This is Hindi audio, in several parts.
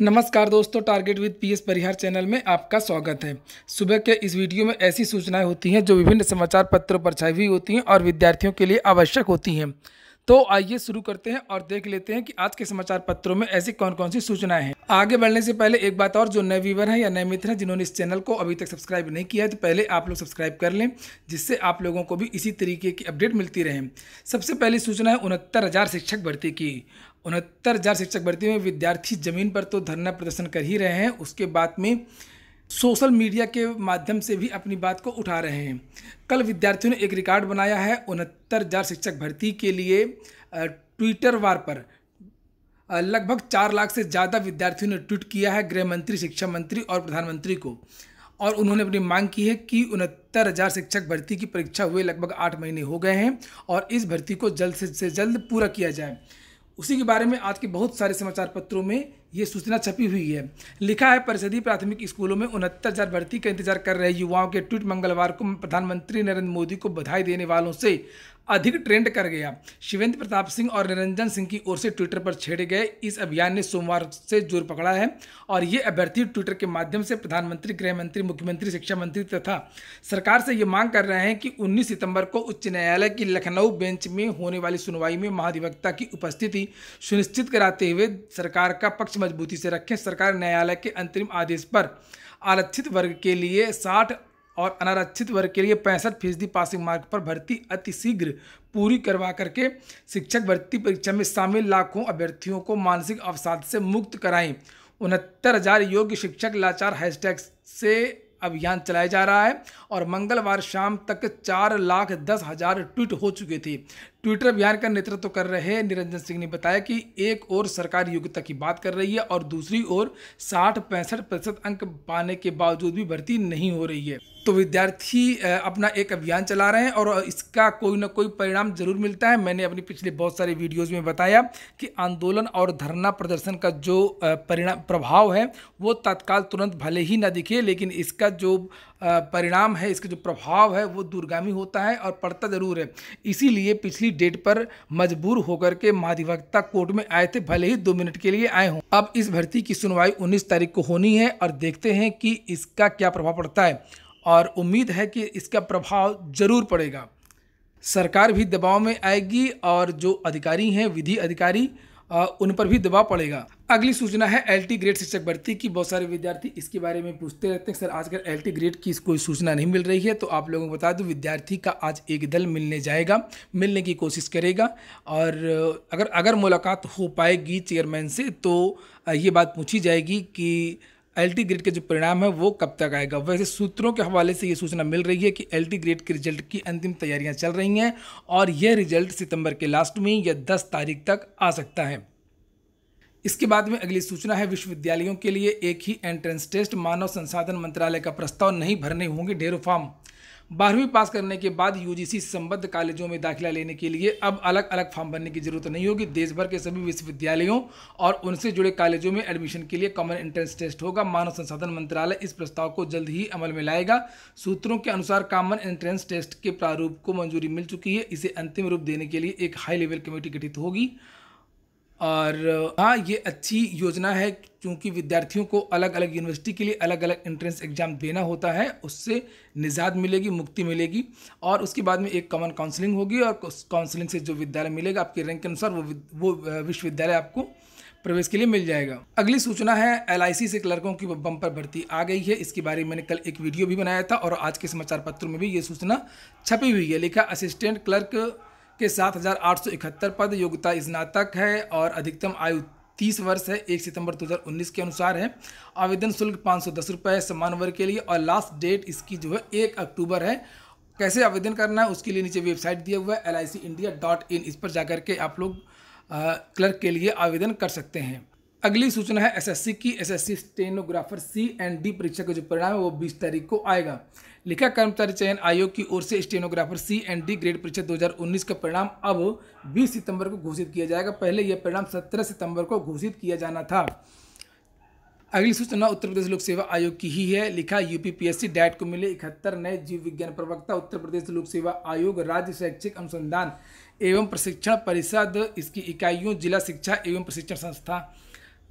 नमस्कार दोस्तों target with PS Parihar channel में आपका स्वागत है सुबह के इस वीडियो में ऐसी सूचनाएं होती हैं जो विभिन्न समाचार पत्रों पर छाई हुई होती हैं और विद्यार्थियों के लिए आवश्यक होती हैं तो आइए शुरू करते हैं और देख लेते हैं कि आज के समाचार पत्रों में ऐसी कौन कौन सी सूचनाएं हैं आगे बढ़ने से पहले एक बात और जो नए व्यूवर हैं या नए मित्र हैं जिन्होंने इस चैनल को अभी तक सब्सक्राइब नहीं किया है तो पहले आप लोग सब्सक्राइब कर लें जिससे आप लोगों को भी इसी तरीके की अपडेट मिलती रहे सबसे पहली सूचना है उनहत्तर शिक्षक भर्ती की उनहत्तर हज़ार शिक्षक भर्ती में विद्यार्थी ज़मीन पर तो धरना प्रदर्शन कर ही रहे हैं उसके बाद में सोशल मीडिया के माध्यम से भी अपनी बात को उठा रहे हैं कल विद्यार्थियों ने एक रिकॉर्ड बनाया है उनहत्तर हज़ार शिक्षक भर्ती के लिए ट्विटर वार पर लगभग चार लाख से ज़्यादा विद्यार्थियों ने ट्वीट किया है गृह मंत्री शिक्षा मंत्री और प्रधानमंत्री को और उन्होंने अपनी मांग की है कि उनहत्तर हज़ार शिक्षक भर्ती की परीक्षा हुए लगभग आठ महीने हो गए हैं और इस भर्ती को जल्द से जल्द पूरा किया जाए उसी के बारे में आज के बहुत सारे समाचार पत्रों में ये सूचना छपी हुई है लिखा है परिषदीय प्राथमिक स्कूलों में उनहत्तर हज़ार भर्ती का इंतजार कर रहे युवाओं के ट्वीट मंगलवार को प्रधानमंत्री नरेंद्र मोदी को बधाई देने वालों से अधिक ट्रेंड कर गया शिवेंद्र प्रताप सिंह और निरंजन सिंह की ओर से ट्विटर पर छेड़े गए इस अभियान ने सोमवार से जोर पकड़ा है और ये अभ्यर्थी ट्विटर के माध्यम से प्रधानमंत्री गृह मंत्री मुख्यमंत्री शिक्षा मंत्री तथा सरकार से ये मांग कर रहे हैं कि 19 सितंबर को उच्च न्यायालय की लखनऊ बेंच में होने वाली सुनवाई में महाधिवक्ता की उपस्थिति सुनिश्चित कराते हुए सरकार का पक्ष मजबूती से रखें सरकार न्यायालय के अंतरिम आदेश पर आरक्षित वर्ग के लिए साठ और अनारक्षित वर्ग के लिए पैंसठ फीसदी पासिंग मार्क पर भर्ती अतिशीघ्र पूरी करवा करके शिक्षक भर्ती परीक्षा में शामिल लाखों अभ्यर्थियों को मानसिक अवसाद से मुक्त कराएं उनहत्तर हजार योग्य शिक्षक लाचार हैशटैग से अभियान चलाया जा रहा है और मंगलवार शाम तक चार लाख दस हजार ट्वीट हो चुके थे ट्विटर अभियान का नेतृत्व तो कर रहे निरंजन सिंह ने बताया कि एक ओर सरकार योग्यता की बात कर रही है और दूसरी ओर साठ पैंसठ प्रतिशत अंक पाने के बावजूद भी भर्ती नहीं हो रही है तो विद्यार्थी अपना एक अभियान चला रहे हैं और इसका कोई ना कोई परिणाम जरूर मिलता है मैंने अपनी पिछले बहुत सारे वीडियोज़ में बताया कि आंदोलन और धरना प्रदर्शन का जो परिणाम प्रभाव है वो तत्काल तुरंत भले ही ना दिखे लेकिन इसका जो परिणाम है इसका जो प्रभाव है वो दूरगामी होता है और पड़ता ज़रूर है इसीलिए पिछली डेट पर मजबूर होकर के महाधिवक्ता कोर्ट में आए थे भले ही दो मिनट के लिए आए हों अब इस भर्ती की सुनवाई उन्नीस तारीख को होनी है और देखते हैं कि इसका क्या प्रभाव पड़ता है और उम्मीद है कि इसका प्रभाव जरूर पड़ेगा सरकार भी दबाव में आएगी और जो अधिकारी हैं विधि अधिकारी उन पर भी दबाव पड़ेगा अगली सूचना है एलटी ग्रेड शिक्षक भर्ती की बहुत सारे विद्यार्थी इसके बारे में पूछते रहते हैं सर आजकल एलटी ग्रेड की कोई सूचना नहीं मिल रही है तो आप लोगों को बता दूं विद्यार्थी का आज एक दल मिलने जाएगा मिलने की कोशिश करेगा और अगर अगर मुलाकात हो पाएगी चेयरमैन से तो ये बात पूछी जाएगी कि एल टी ग्रेड के जो परिणाम है वो कब तक आएगा वैसे सूत्रों के हवाले से ये सूचना मिल रही है कि एल टी ग्रेड के रिजल्ट की अंतिम तैयारियां चल रही हैं और यह रिजल्ट सितंबर के लास्ट में या दस तारीख तक आ सकता है इसके बाद में अगली सूचना है विश्वविद्यालयों के लिए एक ही एंट्रेंस टेस्ट मानव संसाधन मंत्रालय का प्रस्ताव नहीं भरने होंगे ढेरों फॉर्म बारहवीं पास करने के बाद यूजीसी संबद्ध कॉलेजों में दाखिला लेने के लिए अब अलग अलग फॉर्म भरने की जरूरत नहीं होगी देश भर के सभी विश्वविद्यालयों और उनसे जुड़े कॉलेजों में एडमिशन के लिए कॉमन एंट्रेंस टेस्ट होगा मानव संसाधन मंत्रालय इस प्रस्ताव को जल्द ही अमल में लाएगा सूत्रों के अनुसार कॉमन एंट्रेंस टेस्ट के प्रारूप को मंजूरी मिल चुकी है इसे अंतिम रूप देने के लिए एक हाई लेवल कमेटी गठित होगी और हाँ ये अच्छी योजना है क्योंकि विद्यार्थियों को अलग अलग यूनिवर्सिटी के लिए अलग अलग एंट्रेंस एग्ज़ाम देना होता है उससे निजात मिलेगी मुक्ति मिलेगी और उसके बाद में एक कॉमन काउंसलिंग होगी और उस काउंसलिंग से जो विद्यालय मिलेगा आपके रैंक के अनुसार वो वो विश्वविद्यालय आपको प्रवेश के लिए मिल जाएगा अगली सूचना है एल से क्लर्कों की बम्पर भर्ती आ गई है इसके बारे में मैंने कल एक वीडियो भी बनाया था और आज के समाचार पत्र में भी ये सूचना छपी हुई है लिखा असिस्टेंट क्लर्क के सात हज़ार आठ सौ इकहत्तर पद योग्यता स्नातक है और अधिकतम आयु तीस वर्ष है एक सितंबर 2019 के अनुसार है आवेदन शुल्क पाँच सौ दस रुपये है समान वर्ग के लिए और लास्ट डेट इसकी जो है एक अक्टूबर है कैसे आवेदन करना है उसके लिए नीचे वेबसाइट दिया हुआ है L I C India dot in इस पर जाकर के आप लोग क्लर्क के लिए आवेदन कर सकते हैं अगली सूचना है एसएससी की SSC stenographer C and D परीक्षा का जो परिणाम है वो 20 तारीख को आएगा लिखा कर्मचारी चयन आयोग की ओर से stenographer C and D grade परीक्षा 2019 का परिणाम अब 20 सितंबर को घोषित किया जाएगा पहले यह परिणाम 17 सितंबर को घोषित किया जाना था अगली सूचना उत्तर प्रदेश लोक सेवा आयोग की ही है लिखा यूपीपीएससी डैट को मिले इकहत्तर नए जीव विज्ञान प्रवक्ता उत्तर प्रदेश लोक सेवा आयोग राज्य शैक्षिक अनुसंधान एवं प्रशिक्षण परिषद इसकी इकाइयों जिला शिक्षा एवं प्रशिक्षण संस्था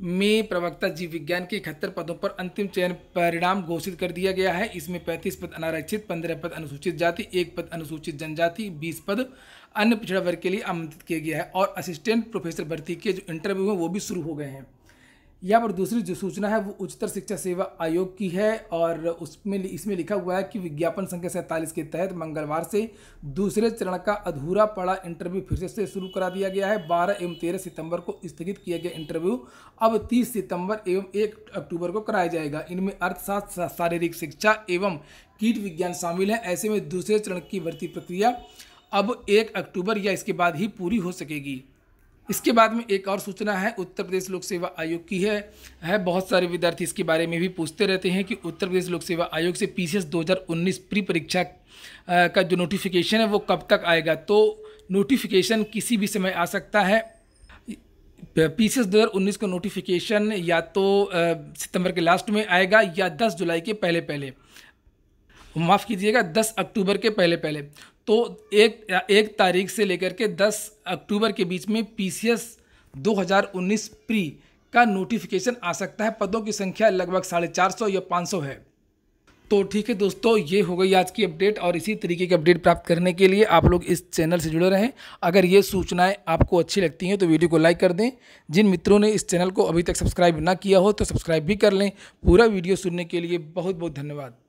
में प्रवक्ता जीव विज्ञान के इकहत्तर पदों पर अंतिम चयन परिणाम घोषित कर दिया गया है इसमें पैंतीस पद अनारक्षित पंद्रह पद अनुसूचित जाति एक पद अनुसूचित जनजाति बीस पद अन्य पिछड़ा वर्ग के लिए आमंत्रित किया गया है और असिस्टेंट प्रोफेसर भर्ती के जो इंटरव्यू हैं वो भी शुरू हो गए हैं यहाँ पर दूसरी जो सूचना है वो उच्चतर शिक्षा सेवा आयोग की है और उसमें इसमें लिखा हुआ है कि विज्ञापन संख्या सैंतालीस के तहत मंगलवार से दूसरे चरण का अधूरा पड़ा इंटरव्यू फिर से शुरू करा दिया गया है 12 एवं 13 सितंबर को स्थगित किया गया इंटरव्यू अब 30 सितंबर एवं 1 अक्टूबर को कराया जाएगा इनमें अर्थशास्त्र शारीरिक शिक्षा एवं कीट विज्ञान शामिल है ऐसे में दूसरे चरण की भर्ती प्रक्रिया अब एक अक्टूबर या इसके बाद ही पूरी हो सकेगी इसके बाद में एक और सूचना है उत्तर प्रदेश लोक सेवा आयोग की है है बहुत सारे विद्यार्थी इसके बारे में भी पूछते रहते हैं कि उत्तर प्रदेश लोक सेवा आयोग से पी सी प्री परीक्षा का जो नोटिफिकेशन है वो कब तक आएगा तो नोटिफिकेशन किसी भी समय आ सकता है पीसीएस 2019 का नोटिफिकेशन या तो सितंबर के लास्ट में आएगा या 10 जुलाई के पहले पहले माफ़ कीजिएगा 10 अक्टूबर के पहले पहले तो एक एक तारीख से लेकर के 10 अक्टूबर के बीच में पी सी एस दो हज़ार उन्नीस प्री का नोटिफिकेशन आ सकता है पदों की संख्या लगभग साढ़े चार सौ या पाँच सौ है तो ठीक है दोस्तों ये हो गई आज की अपडेट और इसी तरीके की अपडेट प्राप्त करने के लिए आप लोग इस चैनल से जुड़े रहें अगर ये सूचनाएं आपको अच्छी लगती हैं तो वीडियो को लाइक कर दें जिन मित्रों ने इस चैनल को अभी तक सब्सक्राइब ना किया हो तो सब्सक्राइब भी कर लें पूरा वीडियो सुनने के लिए बहुत बहुत धन्यवाद